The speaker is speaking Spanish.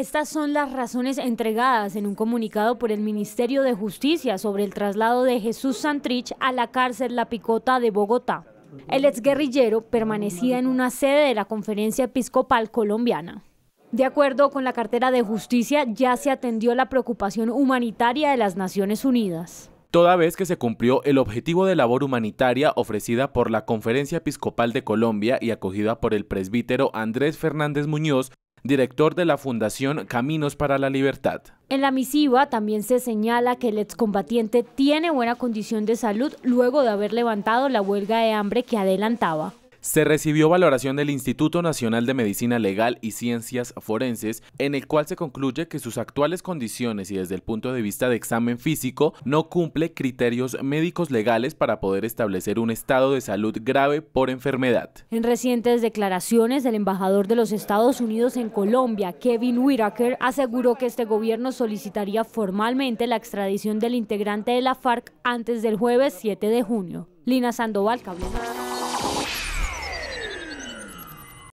Estas son las razones entregadas en un comunicado por el Ministerio de Justicia sobre el traslado de Jesús Santrich a la cárcel La Picota de Bogotá. El exguerrillero permanecía en una sede de la Conferencia Episcopal Colombiana. De acuerdo con la cartera de justicia, ya se atendió la preocupación humanitaria de las Naciones Unidas toda vez que se cumplió el objetivo de labor humanitaria ofrecida por la Conferencia Episcopal de Colombia y acogida por el presbítero Andrés Fernández Muñoz director de la Fundación Caminos para la Libertad. En la misiva también se señala que el excombatiente tiene buena condición de salud luego de haber levantado la huelga de hambre que adelantaba se recibió valoración del Instituto Nacional de Medicina Legal y Ciencias Forenses, en el cual se concluye que sus actuales condiciones y desde el punto de vista de examen físico no cumple criterios médicos legales para poder establecer un estado de salud grave por enfermedad. En recientes declaraciones, el embajador de los Estados Unidos en Colombia, Kevin Whitaker, aseguró que este gobierno solicitaría formalmente la extradición del integrante de la FARC antes del jueves 7 de junio. Lina Sandoval,